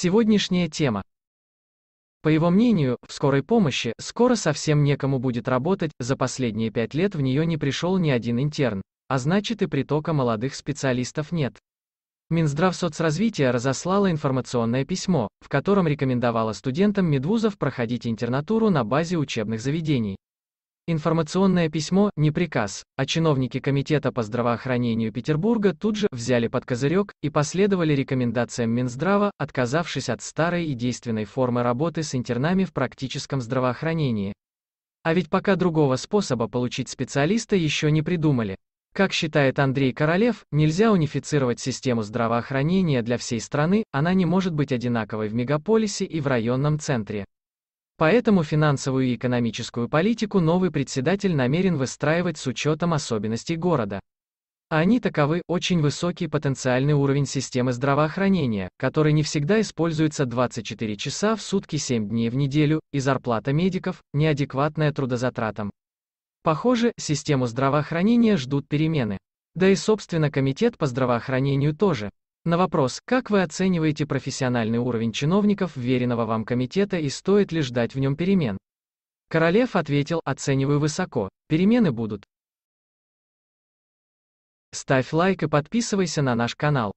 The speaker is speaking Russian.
Сегодняшняя тема. По его мнению, в скорой помощи скоро совсем некому будет работать, за последние пять лет в нее не пришел ни один интерн, а значит и притока молодых специалистов нет. Минздрав соцразвития разослала информационное письмо, в котором рекомендовала студентам медвузов проходить интернатуру на базе учебных заведений. Информационное письмо – не приказ, а чиновники Комитета по здравоохранению Петербурга тут же взяли под козырек и последовали рекомендациям Минздрава, отказавшись от старой и действенной формы работы с интернами в практическом здравоохранении. А ведь пока другого способа получить специалиста еще не придумали. Как считает Андрей Королев, нельзя унифицировать систему здравоохранения для всей страны, она не может быть одинаковой в мегаполисе и в районном центре. Поэтому финансовую и экономическую политику новый председатель намерен выстраивать с учетом особенностей города. А они таковы, очень высокий потенциальный уровень системы здравоохранения, который не всегда используется 24 часа в сутки 7 дней в неделю, и зарплата медиков, неадекватная трудозатратам. Похоже, систему здравоохранения ждут перемены. Да и, собственно, комитет по здравоохранению тоже. На вопрос, как вы оцениваете профессиональный уровень чиновников веренного вам комитета и стоит ли ждать в нем перемен? Королев ответил, оцениваю высоко, перемены будут. Ставь лайк и подписывайся на наш канал.